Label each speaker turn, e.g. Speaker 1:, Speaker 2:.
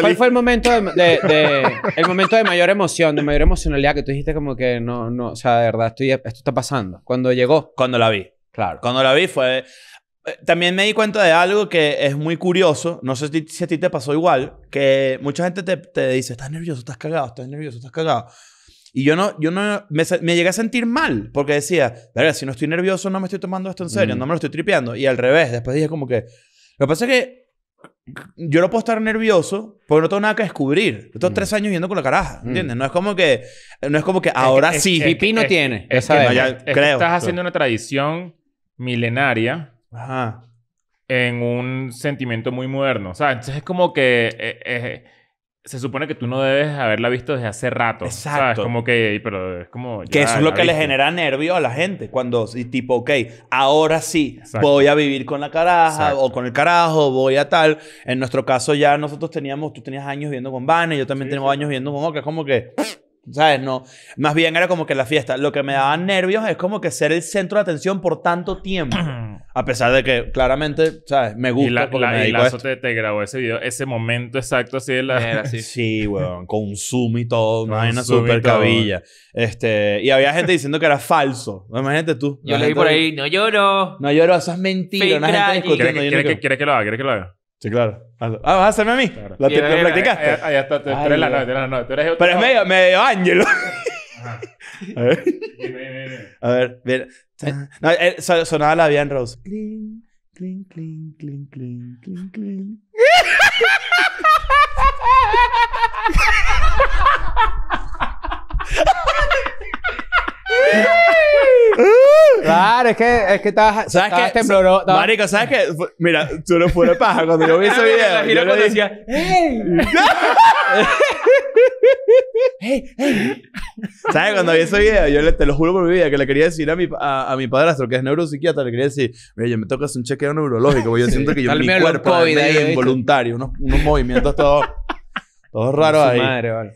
Speaker 1: ¿Cuál fue el momento de, el momento de mayor emoción, de mayor emocionalidad que tú dijiste como que no, no, o sea, de verdad, estoy, esto está pasando? Cuando llegó. Cuando la vi. Claro. Cuando la vi fue... Eh, también me di cuenta de algo que es muy curioso, no sé si a ti te pasó igual, que mucha gente te, te dice, estás nervioso, estás cagado, estás nervioso, estás cagado. Y yo no, yo no, me, llegué a sentir mal, porque decía, verdad, si no estoy nervioso, no me estoy tomando esto en serio, no me lo estoy tripeando. Y al revés, después dije como que, lo que pasa es que yo no puedo estar nervioso porque no tengo nada que descubrir. estos mm. tres años yendo con la caraja, mm. ¿entiendes? No es como que, no es como que ahora sí. Pipino no tiene. esa estás haciendo
Speaker 2: una tradición milenaria Ajá. en un sentimiento muy moderno. O sea, entonces es como que... Eh, eh, se supone que tú no debes haberla visto desde hace rato. Exacto. es Como que, pero es como. que eso es lo que le genera
Speaker 1: nervio a la gente. Cuando, tipo, ok, ahora sí, voy a vivir con la caraja o con el carajo, voy a tal. En nuestro caso, ya nosotros teníamos, tú tenías años viendo con Vane, yo también tengo años viendo con Que es como que. ¿Sabes? No. Más bien era como que la fiesta. Lo que me daba nervios es como que ser el centro de atención por tanto tiempo. A pesar
Speaker 2: de que claramente, ¿sabes? Me gusta. Y, la, la, me y Lazo te, grabó ese video, ese momento exacto así de la. sí, weón.
Speaker 1: Con zoom y todo. una super y cabilla. Este, y había gente diciendo que era falso. Imagínate tú. Yo leí por ahí, no lloro. No lloro, eso es mentira. Una gente discutiendo. ¿Quieres
Speaker 2: que, lo haga? ¿Quieres que lo haga? Sí, claro. Ah, ah vas a hacerme a mí. ¿Lo, practicaste? Ahí está. Te la nota. la Pero es medio, medio Ángelo.
Speaker 1: A ver. A ver, bien. Eh, no, eh, sonaba la bien Rose. Cling, cling, cling,
Speaker 2: cling, cling, cling, cling.
Speaker 1: Claro, es que, es que estabas, ¿Sabes que, Marico, ¿sabes qué? Mira, tú no fuera paja. Cuando yo vi ese video, yo le decía, ¡Hey! ¡Hey! ¡Hey! ¿Sabes? Cuando había ese video, yo te lo juro por mi vida que le quería decir a mi, a, mi padrastro, que es neuropsiquiatra, le quería decir, mira, yo me toca hacer un chequeo neurológico, porque yo siento que yo mi cuerpo es involuntario, unos, unos movimientos todos, todos raros ahí. Madre, vale.